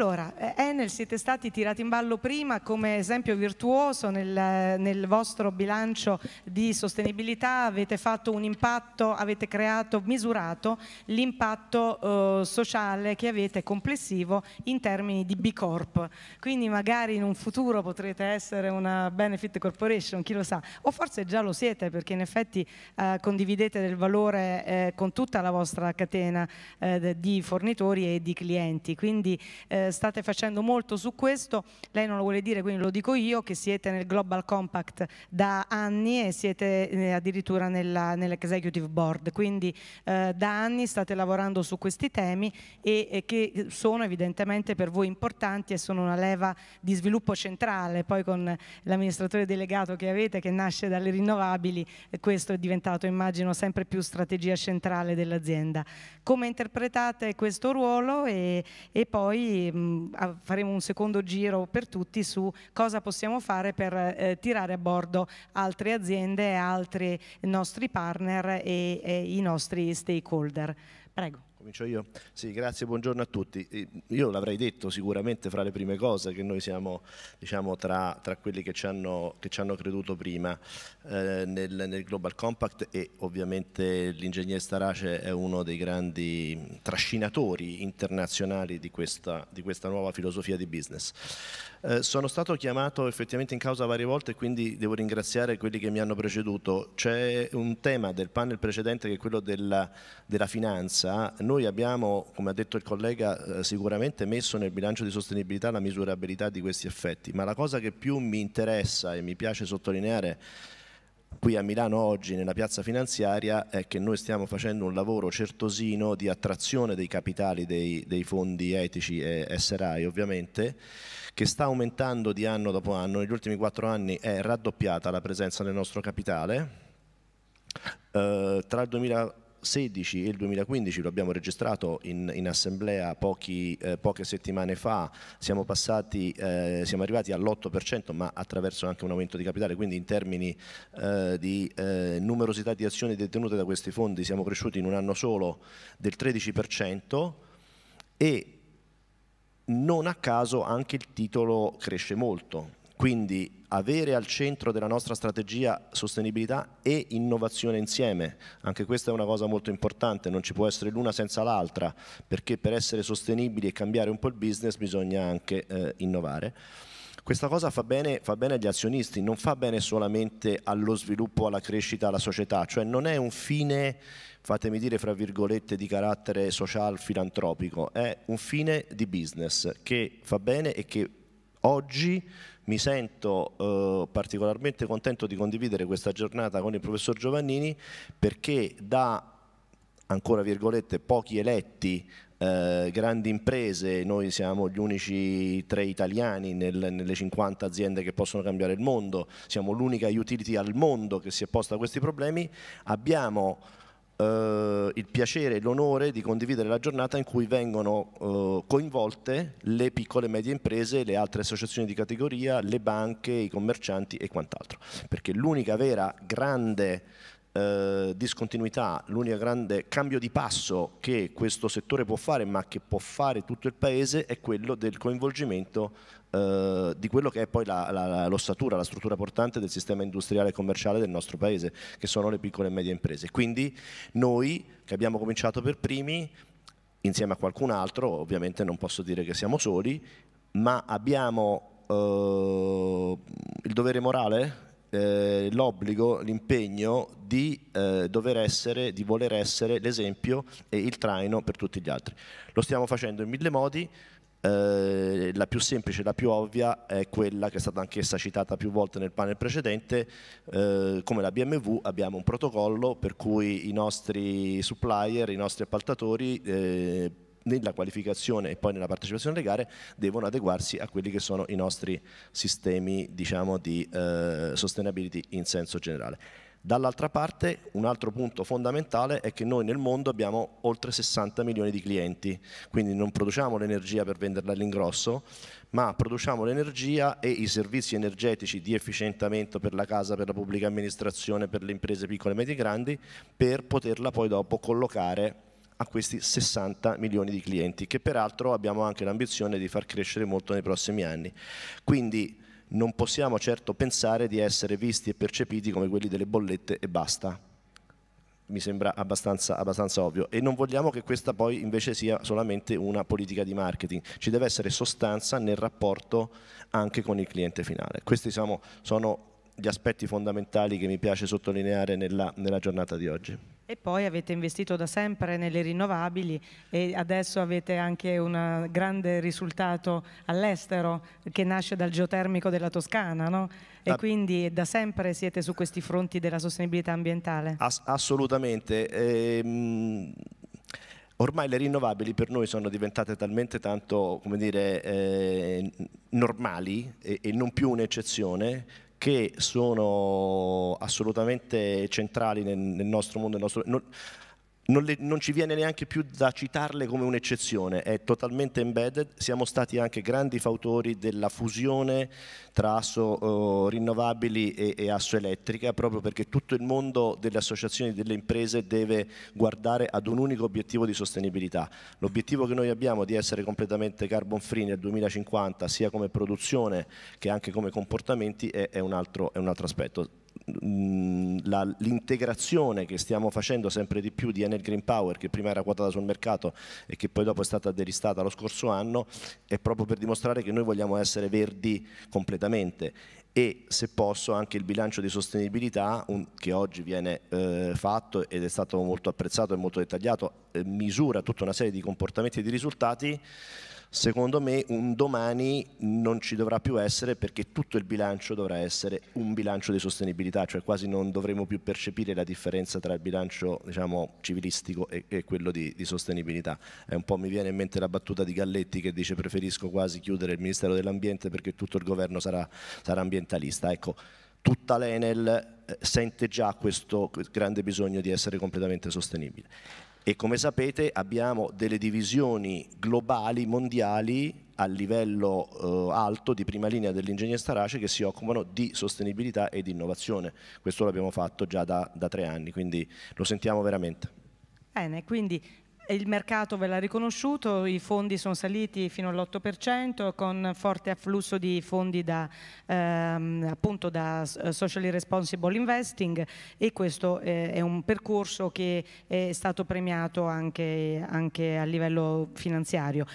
Allora, eh, Enel siete stati tirati in ballo prima come esempio virtuoso nel, eh, nel vostro bilancio di sostenibilità, avete fatto un impatto, avete creato, misurato l'impatto eh, sociale che avete complessivo in termini di B Corp. Quindi magari in un futuro potrete essere una benefit corporation, chi lo sa, o forse già lo siete perché in effetti eh, condividete del valore eh, con tutta la vostra catena eh, di fornitori e di clienti. Quindi, eh, state facendo molto su questo, lei non lo vuole dire quindi lo dico io che siete nel Global Compact da anni e siete eh, addirittura nell'Executive nell Board, quindi eh, da anni state lavorando su questi temi e, e, che sono evidentemente per voi importanti e sono una leva di sviluppo centrale, poi con l'amministratore delegato che avete che nasce dalle rinnovabili eh, questo è diventato immagino sempre più strategia centrale dell'azienda. Come interpretate questo ruolo e, e poi Mm, faremo un secondo giro per tutti su cosa possiamo fare per eh, tirare a bordo altre aziende, altri nostri partner e, e i nostri stakeholder. Prego. Comincio io? Sì, grazie, buongiorno a tutti. Eh, io l'avrei detto sicuramente fra le prime cose che noi siamo diciamo, tra, tra, quelli che ci hanno, che ci hanno creduto prima eh, nel, nel, Global Compact e ovviamente l'ingegnere Starace è uno dei grandi trascinatori internazionali di questa, di questa nuova filosofia di business. Eh, sono stato chiamato effettivamente in causa varie volte e quindi devo ringraziare quelli che mi hanno preceduto. C'è un tema del panel precedente che è quello della, della finanza noi abbiamo, come ha detto il collega, eh, sicuramente messo nel bilancio di sostenibilità la misurabilità di questi effetti, ma la cosa che più mi interessa e mi piace sottolineare qui a Milano oggi nella piazza finanziaria è che noi stiamo facendo un lavoro certosino di attrazione dei capitali dei, dei fondi etici e SRI ovviamente che sta aumentando di anno dopo anno, negli ultimi quattro anni è raddoppiata la presenza nel nostro capitale, eh, tra il 2000 2016 e il 2015, lo abbiamo registrato in, in assemblea pochi, eh, poche settimane fa, siamo, passati, eh, siamo arrivati all'8% ma attraverso anche un aumento di capitale, quindi in termini eh, di eh, numerosità di azioni detenute da questi fondi siamo cresciuti in un anno solo del 13% e non a caso anche il titolo cresce molto, quindi avere al centro della nostra strategia sostenibilità e innovazione insieme, anche questa è una cosa molto importante, non ci può essere l'una senza l'altra, perché per essere sostenibili e cambiare un po' il business bisogna anche eh, innovare. Questa cosa fa bene, fa bene, agli azionisti, non fa bene solamente allo sviluppo, alla crescita, alla società, cioè non è un fine, fatemi dire fra virgolette, di carattere social filantropico, è un fine di business che fa bene e che Oggi mi sento eh, particolarmente contento di condividere questa giornata con il professor Giovannini perché da ancora virgolette pochi eletti eh, grandi imprese, noi siamo gli unici tre italiani nel, nelle 50 aziende che possono cambiare il mondo, siamo l'unica utility al mondo che si è posta a questi problemi, abbiamo eh, il piacere e l'onore di condividere la giornata in cui vengono eh, coinvolte le piccole e medie imprese, le altre associazioni di categoria, le banche, i commercianti e quant'altro. Perché l'unica vera grande eh, discontinuità, l'unico grande cambio di passo che questo settore può fare, ma che può fare tutto il Paese, è quello del coinvolgimento eh, di quello che è poi l'ossatura, la, la, la struttura portante del sistema industriale e commerciale del nostro Paese, che sono le piccole e medie imprese. Quindi noi, che abbiamo cominciato per primi, insieme a qualcun altro, ovviamente non posso dire che siamo soli, ma abbiamo eh, il dovere morale eh, l'obbligo, l'impegno di eh, dover essere, di voler essere l'esempio e il traino per tutti gli altri. Lo stiamo facendo in mille modi, eh, la più semplice, la più ovvia è quella che è stata anch'essa citata più volte nel panel precedente, eh, come la BMW abbiamo un protocollo per cui i nostri supplier, i nostri appaltatori eh, nella qualificazione e poi nella partecipazione alle gare devono adeguarsi a quelli che sono i nostri sistemi diciamo, di eh, sustainability in senso generale. Dall'altra parte un altro punto fondamentale è che noi nel mondo abbiamo oltre 60 milioni di clienti, quindi non produciamo l'energia per venderla all'ingrosso, ma produciamo l'energia e i servizi energetici di efficientamento per la casa, per la pubblica amministrazione, per le imprese piccole, medie e grandi, per poterla poi dopo collocare a questi 60 milioni di clienti, che peraltro abbiamo anche l'ambizione di far crescere molto nei prossimi anni. Quindi non possiamo certo pensare di essere visti e percepiti come quelli delle bollette e basta. Mi sembra abbastanza, abbastanza ovvio. E non vogliamo che questa poi invece sia solamente una politica di marketing. Ci deve essere sostanza nel rapporto anche con il cliente finale. Questi siamo, sono gli aspetti fondamentali che mi piace sottolineare nella, nella giornata di oggi. E poi avete investito da sempre nelle rinnovabili e adesso avete anche un grande risultato all'estero che nasce dal geotermico della Toscana, no? E quindi da sempre siete su questi fronti della sostenibilità ambientale? Ass assolutamente. Ehm... Ormai le rinnovabili per noi sono diventate talmente tanto, come dire, eh, normali e, e non più un'eccezione che sono assolutamente centrali nel, nel nostro mondo. Nel nostro, non, non, le, non, ci viene neanche più da citarle come un'eccezione, è totalmente embedded, siamo stati anche grandi fautori della fusione tra asso eh, rinnovabili e, e, asso elettrica, proprio perché tutto il mondo delle associazioni e delle imprese deve guardare ad un unico obiettivo di sostenibilità. L'obiettivo che noi abbiamo di essere completamente carbon free nel 2050, sia come produzione che anche come comportamenti, è, è, un, altro, è un altro aspetto l'integrazione che stiamo facendo sempre di più di Enel Green Power, che prima era quotata sul mercato e che poi dopo è stata delistata lo scorso anno, è proprio per dimostrare che noi vogliamo essere verdi completamente e se posso anche il bilancio di sostenibilità un, che oggi viene eh, fatto ed è stato molto apprezzato e molto dettagliato, eh, misura tutta una serie di comportamenti e di risultati secondo me un domani non ci dovrà più essere perché tutto il bilancio dovrà essere un bilancio di sostenibilità, cioè quasi non dovremo più percepire la differenza tra il bilancio diciamo, civilistico e, e quello di, di sostenibilità. È un po' mi viene in mente la battuta di Galletti che dice preferisco quasi chiudere il Ministero dell'Ambiente perché tutto il governo sarà, sarà ambientalista. Ecco, tutta l'Enel eh, sente già questo grande bisogno di essere completamente sostenibile e come sapete abbiamo delle divisioni globali, mondiali, a livello eh, alto di prima linea dell'ingegneria Starace che si occupano di sostenibilità e di innovazione. Questo l'abbiamo fatto già da, da tre anni, quindi lo sentiamo veramente. Bene, quindi il mercato ve l'ha riconosciuto, i fondi sono saliti fino all'8% con forte afflusso di fondi da, ehm, appunto da eh, socially responsible investing e questo eh, è un percorso che è stato premiato anche, anche a livello finanziario.